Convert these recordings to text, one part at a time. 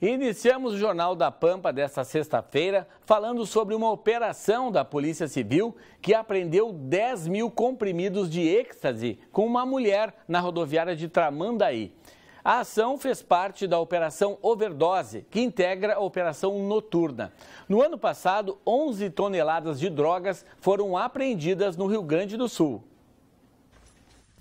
Iniciamos o Jornal da Pampa desta sexta-feira falando sobre uma operação da Polícia Civil que apreendeu 10 mil comprimidos de êxtase com uma mulher na rodoviária de Tramandaí. A ação fez parte da Operação Overdose, que integra a Operação Noturna. No ano passado, 11 toneladas de drogas foram apreendidas no Rio Grande do Sul.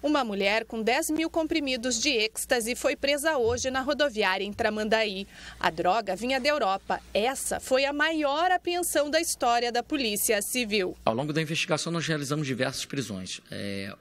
Uma mulher com 10 mil comprimidos de êxtase foi presa hoje na rodoviária em Tramandaí. A droga vinha da Europa. Essa foi a maior apreensão da história da Polícia Civil. Ao longo da investigação, nós realizamos diversas prisões. É,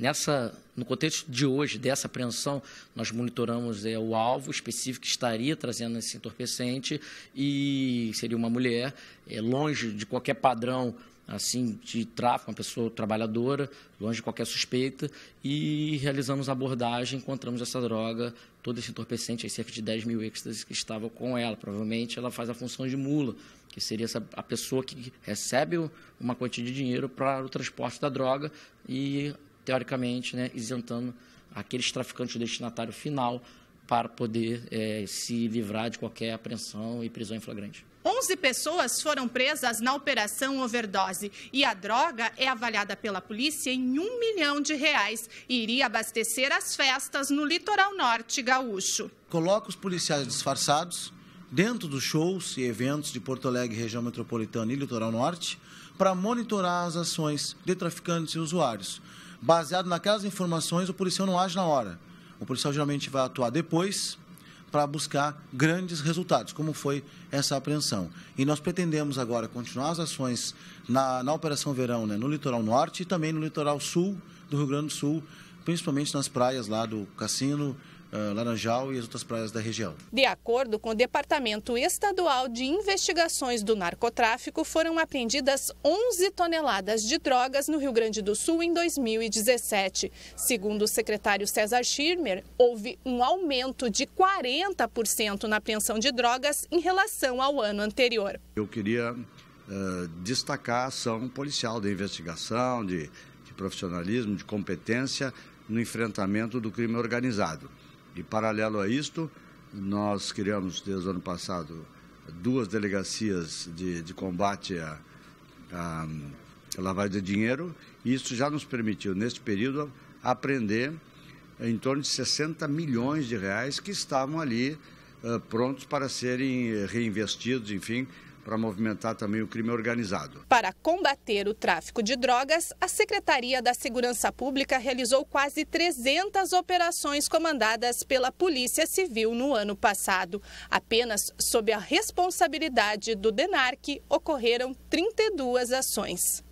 nessa, no contexto de hoje, dessa apreensão, nós monitoramos é, o alvo específico que estaria trazendo esse entorpecente e seria uma mulher, é, longe de qualquer padrão assim de tráfico, uma pessoa trabalhadora, longe de qualquer suspeita, e realizamos a abordagem, encontramos essa droga, todo esse entorpecente, aí cerca de 10 mil êxtases que estava com ela. Provavelmente ela faz a função de mula, que seria essa, a pessoa que recebe uma quantia de dinheiro para o transporte da droga e, teoricamente, né, isentando aqueles traficantes destinatário final para poder é, se livrar de qualquer apreensão e prisão em flagrante. 11 pessoas foram presas na operação overdose e a droga é avaliada pela polícia em um milhão de reais e iria abastecer as festas no litoral norte gaúcho. Coloca os policiais disfarçados dentro dos shows e eventos de Porto Alegre, região metropolitana e litoral norte para monitorar as ações de traficantes e usuários. Baseado naquelas informações, o policial não age na hora o policial geralmente vai atuar depois para buscar grandes resultados, como foi essa apreensão. E nós pretendemos agora continuar as ações na, na Operação Verão, né, no litoral norte e também no litoral sul do Rio Grande do Sul, principalmente nas praias lá do Cassino, ah, Laranjal e as outras praias da região. De acordo com o Departamento Estadual de Investigações do Narcotráfico, foram apreendidas 11 toneladas de drogas no Rio Grande do Sul em 2017. Segundo o secretário César Schirmer, houve um aumento de 40% na apreensão de drogas em relação ao ano anterior. Eu queria uh, destacar a ação policial de investigação, de, de profissionalismo, de competência no enfrentamento do crime organizado. Em paralelo a isto, nós criamos desde o ano passado duas delegacias de, de combate à, lavagem de dinheiro. E isso já nos permitiu, neste período, aprender em torno de 60 milhões de reais que estavam ali uh, prontos para serem eh, reinvestidos, enfim, para movimentar também o crime organizado. Para combater o tráfico de drogas, a Secretaria da Segurança Pública realizou quase 300 operações comandadas pela Polícia Civil no ano passado. Apenas sob a responsabilidade do DENARC ocorreram 32 ações.